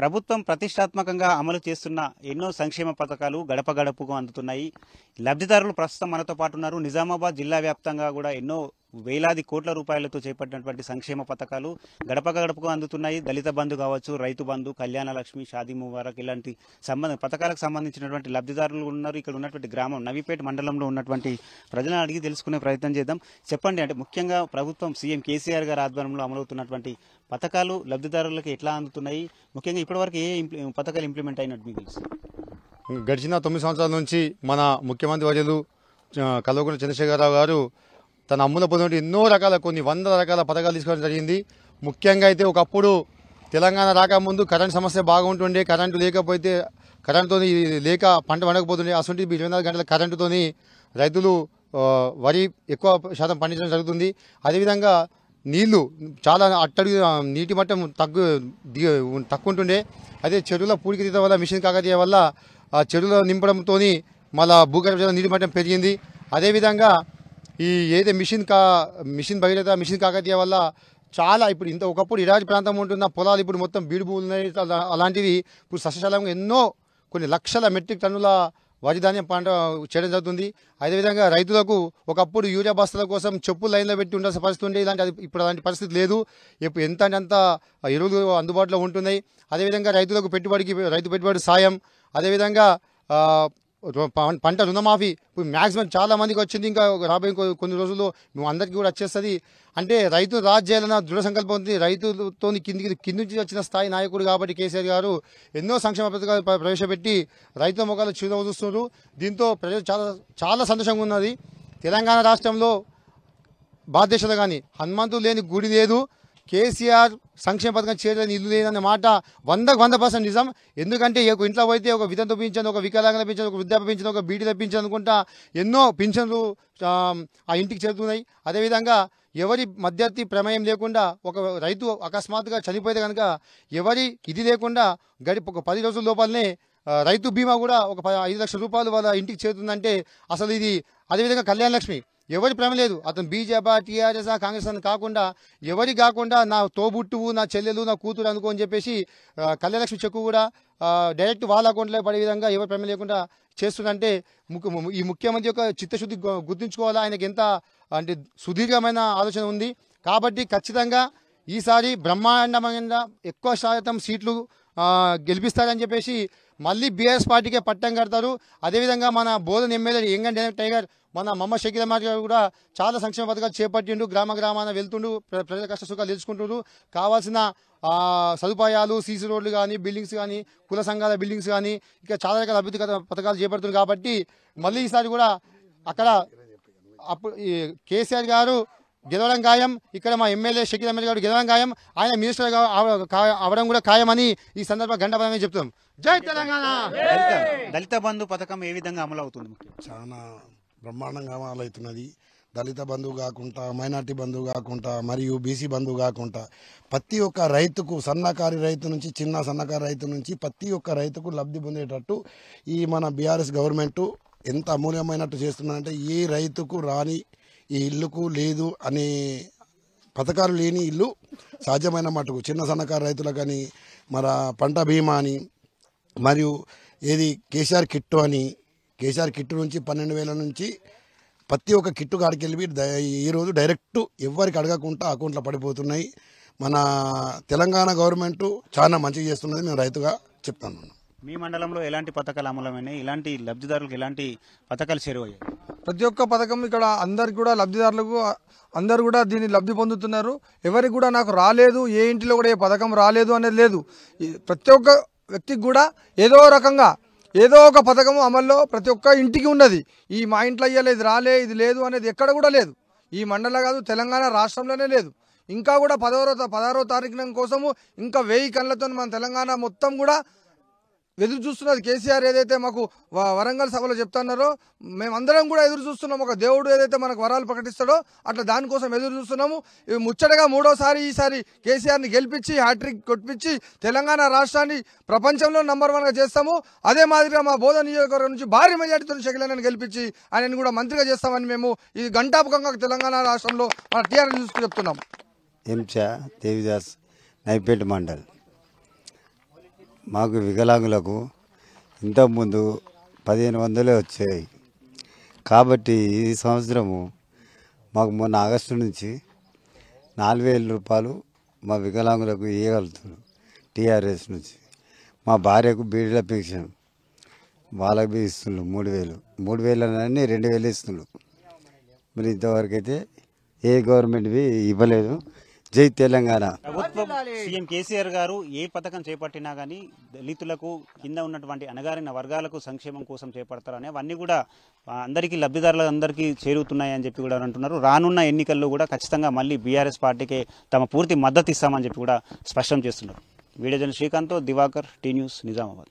ప్రభుత్వం ప్రతిష్టాత్మకంగా అమలు చేస్తున్న ఎన్నో సంక్షేమ పథకాలు గడప గడపకు అందుతున్నాయి లబ్ధిదారులు ప్రస్తుతం మనతో పాటు ఉన్నారు నిజామాబాద్ జిల్లా వ్యాప్తంగా కూడా ఎన్నో వేలాది కోట్ల రూపాయలతో చేపట్టినటువంటి సంక్షేమ పథకాలు గడప గడపకు అందుతున్నాయి దళిత బంధు కావచ్చు రైతు బంధు కళ్యాణ లక్ష్మి షాదీ ముబారక్ ఇలాంటి సంబంధ పథకాలకు సంబంధించినటువంటి లబ్ధిదారులు ఉన్నారు ఇక్కడ ఉన్నటువంటి గ్రామం నవీపేట మండలంలో ఉన్నటువంటి ప్రజలను అడిగి తెలుసుకునే ప్రయత్నం చేద్దాం చెప్పండి అంటే ముఖ్యంగా ప్రభుత్వం సీఎం కేసీఆర్ గారి ఆధ్వర్యంలో అమలవుతున్నటువంటి పథకాలు లబ్ధిదారులకు ఎట్లా అందుతున్నాయి ముఖ్యంగా ఇప్పటివరకు ఏ పథకాలు ఇంప్లిమెంట్ అయినట్టు మీకు తెలుసు గడిచిన తొమ్మిది సంవత్సరాల నుంచి మన ముఖ్యమంత్రి వర్యులు కల్వకుంట్ల చంద్రశేఖరరావు గారు తన అమ్ముల పొందిన ఎన్నో రకాల కొన్ని వందల రకాల పథకాలు తీసుకోవడం జరిగింది ముఖ్యంగా అయితే ఒకప్పుడు తెలంగాణ రాకముందు కరెంట్ సమస్య బాగుంటుండే కరెంటు లేకపోతే కరెంటుతో లేక పంట పండకపోతుండే అటువంటి ఇరవై నాలుగు గంటల కరెంటుతో రైతులు వరి ఎక్కువ శాతం పండించడం జరుగుతుంది అదేవిధంగా నీళ్లు చాలా అట్టడి నీటి మట్టం తగ్గు తక్కువ ఉంటుండే అయితే చెరువుల పూడికి తీయడం వల్ల మిషన్ కాకతీయ వల్ల చెరువులో నింపడంతో మళ్ళా భూగర్భ నీటి మట్టం పెరిగింది అదేవిధంగా ఈ ఏదైతే మిషన్ కా మిషన్ భగీరథ మిషన్ కాకతీయ వల్ల చాలా ఇప్పుడు ఇంత ఒకప్పుడు ఇరాజ్ ప్రాంతం ఉంటున్న పొలాలు ఇప్పుడు మొత్తం బీడుబు ఉన్నాయి అలాంటివి ఇప్పుడు సస్యశాలంగా ఎన్నో కొన్ని లక్షల మెట్రిక్ టన్నుల వరిధాన్యం పంట చేయడం జరుగుతుంది అదేవిధంగా రైతులకు ఒకప్పుడు యూరియా బస్తాల కోసం చెప్పు లైన్లో పెట్టి ఉండాల్సిన పరిస్థితి ఉండే ఇలాంటి ఇప్పుడు అలాంటి పరిస్థితి లేదు ఇప్పుడు ఎంత అంత ఎరువులు అందుబాటులో ఉంటున్నాయి అదేవిధంగా రైతులకు పెట్టుబడికి రైతు పెట్టుబడి సాయం అదేవిధంగా పంట రుణమాఫీ ఇప్పుడు మ్యాక్సిమం చాలా మందికి వచ్చింది ఇంకా రాబోయే కొన్ని రోజులు మేము అందరికీ కూడా వచ్చేస్తుంది అంటే రైతు రాజ్యాలన్న దృఢ సంకల్పం ఉంది రైతులతో కిందికి కింది నుంచి వచ్చిన స్థాయి నాయకుడు కాబట్టి కేసీఆర్ గారు ఎన్నో సంక్షేమ పథకాలు ప్రవేశపెట్టి రైతు ముఖాలు చిరునవ్వు చూస్తున్నారు దీంతో ప్రజలు చాలా చాలా సంతోషంగా ఉన్నది తెలంగాణ రాష్ట్రంలో భారతదేశంలో కానీ హనుమంతుడు లేని గుడి లేదు కేసీఆర్ సంక్షేమ పథకం చేయలేదు నిధులు లేదనే మాట వందకు వంద పర్సెంట్ నిజం ఎందుకంటే ఒక ఇంట్లో పోయితే ఒక విధంతో పింఛను ఒక వికలాంగ పింఛను ఒక వృద్ధాప పింఛను ఒక బీటీ పింఛను అనుకుంటా ఎన్నో పింఛన్లు ఆ ఇంటికి చేరుతున్నాయి అదేవిధంగా ఎవరి మధ్యర్థి ప్రమేయం లేకుండా ఒక రైతు అకస్మాత్తుగా చనిపోయితే కనుక ఎవరి ఇది లేకుండా గడిప ఒక పది రోజుల లోపలనే రైతు బీమా కూడా ఒక ఐదు లక్షల రూపాయలు వాళ్ళ ఇంటికి చేరుతుందంటే అసలు ఇది అదేవిధంగా కళ్యాణ్ లక్ష్మి ఎవరి ప్రేమ లేదు అతను బీజేపీ టీఆర్ఎస్ కాంగ్రెస్ అని కాకుండా ఎవరి కాకుండా నా తోబుట్టువు నా చెల్లెలు నా కూతురు అనుకో అని చెప్పేసి కళ్యాణలక్ష్మి చెక్కు కూడా డైరెక్ట్ వాళ్ళ అకౌంట్లో పడే విధంగా ఎవరి ప్రేమ లేకుండా చేస్తుందంటే ఈ ముఖ్యమంత్రి యొక్క చిత్తశుద్ధి గుర్తుంచుకోవాలా ఆయనకి ఎంత అంటే సుదీర్ఘమైన ఆలోచన ఉంది కాబట్టి ఖచ్చితంగా ఈసారి బ్రహ్మాండమైన ఎక్కువ శాతం సీట్లు గెలిపిస్తారని చెప్పేసి మళ్ళీ బీఆర్ఎస్ పార్టీకే పట్టం కడతారు అదేవిధంగా మన బోధన ఎమ్మెల్యే ఎంగన్ డైరెక్ట్ టైగర్ మన మమ్మ షకీల గారు కూడా చాలా సంక్షేమ పథకాలు చేపట్టిండు గ్రామ గ్రామాన వెళ్తుండు ప్రజల కష్ట సుఖాలు తెలుసుకుంటుండ్రు కావాల్సిన సదుపాయాలు సీసీ రోడ్లు కానీ బిల్డింగ్స్ కానీ కుల సంఘాల బిల్డింగ్స్ కానీ ఇంకా చాలా రకాల అభివృద్ధి పథకాలు చేపడుతుంది కాబట్టి మళ్ళీ ఈసారి కూడా అక్కడ అప్పుడు కేసీఆర్ గారు గెలవడం ఖాయం ఇక్కడ మా ఎమ్మెల్యే షకీల్ ఎమ్మెల్యే గారు గెలవడం ఖాయం ఆయన మినిస్టర్ అవడం కూడా ఖాయమని ఈ సందర్భంగా గంటపదమే చెప్తాం జై తెలంగాణ దళిత బంధు పథకం ఏ విధంగా అమలు అవుతుంది చాలా బ్రహ్మాండంగా అమలవుతున్నది దళిత బంధువు కాకుండా మైనార్టీ బంధువు కాకుండా మరియు బీసీ బంధువు కాకుండా ప్రతి ఒక్క రైతుకు సన్నకారి రైతు నుంచి చిన్న సన్నకారు రైతు నుంచి ప్రతి ఒక్క రైతుకు లబ్ధి పొందేటట్టు ఈ మన బీఆర్ఎస్ గవర్నమెంట్ ఎంత అమూల్యమైనట్టు చేస్తున్నారంటే ఏ రైతుకు రాని ఈ ఇల్లుకు లేదు అనే పథకాలు లేని ఇల్లు సాధ్యమైన మటుకు చిన్న సన్నకారు రైతులకు కానీ మన పంట బీమా అని మరియు ఏది కేసీఆర్ కిట్టు అని కేసీఆర్ కిట్టు నుంచి పన్నెండు వేల నుంచి ప్రతి ఒక్క కిట్టు కాడికి వెళ్ళి ఈరోజు డైరెక్ట్ ఎవరికి అడగకుండా అకౌంట్లో పడిపోతున్నాయి మన తెలంగాణ గవర్నమెంట్ చాలా మంచిగా చేస్తున్నది మేము రైతుగా చెప్తాను మీ మండలంలో ఎలాంటి పథకాలు అమలమైనాయి ఇలాంటి లబ్ధిదారులకు ఎలాంటి పథకాలు చేరువయ్యాయి ప్రతి ఒక్క పథకం ఇక్కడ అందరికి కూడా లబ్ధిదారులకు అందరు కూడా దీన్ని లబ్ధి పొందుతున్నారు ఎవరికి కూడా నాకు రాలేదు ఏ ఇంటిలో కూడా ఏ పథకం రాలేదు అనేది లేదు ప్రతి ఒక్క వ్యక్తికి కూడా ఏదో రకంగా ఏదో ఒక పథకము అమల్లో ప్రతి ఒక్క ఇంటికి ఉన్నది ఈ మా ఇంట్లో లేదు రాలే ఇది లేదు అనేది ఎక్కడ కూడా లేదు ఈ మండల కాదు తెలంగాణ రాష్ట్రంలోనే లేదు ఇంకా కూడా పదవ పదహారో తారీఖు కోసము ఇంకా వెయ్యి కళ్ళతో మన తెలంగాణ మొత్తం కూడా ఎదురు చూస్తున్నది కేసీఆర్ ఏదైతే మాకు వరంగల్ సభలో చెప్తున్నారో మేమందరం కూడా ఎదురు చూస్తున్నాం ఒక దేవుడు ఏదైతే మనకు వరాలు ప్రకటిస్తాడో అట్లా దానికోసం ఎదురు చూస్తున్నాము ముచ్చటగా మూడోసారి ఈసారి కేసీఆర్ని గెలిపించి హ్యాట్రిక్ కొట్టించి తెలంగాణ రాష్ట్రాన్ని ప్రపంచంలో నంబర్ వన్గా చేస్తాము అదే మాదిరిగా మా బోధ నియోజకవర్గం నుంచి భారీ మెజార్టీతో శకిలనని గెలిపించి ఆయనను కూడా మంత్రిగా చేస్తామని మేము ఇది గంటాపకంగా తెలంగాణ రాష్ట్రంలో మన టీఆర్ఎస్ చూసుకుని చెప్తున్నాం ఎంచా దేవిదాస్ నైపేట్ మండల్ మాకు వికలాంగులకు ఇంతకుముందు పదిహేను వందలే వచ్చాయి కాబట్టి ఈ సంవత్సరము మాకు మొన్న ఆగస్టు నుంచి నాలుగు వేల రూపాయలు మా వికలాంగులకు ఇవ్వగలుగుతారు టీఆర్ఎస్ నుంచి మా భార్యకు బీడీల పెన్షన్ వాళ్ళకి ఇస్తుండ్రు మూడు వేలు మూడు వేలు అని రెండు వేలు ఇస్తుండ్రు మరి ఇంతవరకు అయితే ఏ గవర్నమెంట్వి ఇవ్వలేదు జై తెలంగాణ ప్రభుత్వం సీఎం కేసీఆర్ గారు ఏ పథకం చేపట్టినా కానీ దళితులకు కింద ఉన్నటువంటి అణగారిన వర్గాలకు సంక్షేమం కోసం చేపడతారని అవన్నీ కూడా అందరికీ లబ్ధిదారులందరికీ చేరుతున్నాయని చెప్పి కూడా అంటున్నారు రానున్న ఎన్నికల్లో కూడా ఖచ్చితంగా మళ్ళీ బీఆర్ఎస్ పార్టీకే తమ పూర్తి మద్దతు ఇస్తామని చెప్పి కూడా స్పష్టం చేస్తున్నారు వీడియోజన్ శ్రీకాంత్ దివాకర్ టీ న్యూస్ నిజామాబాద్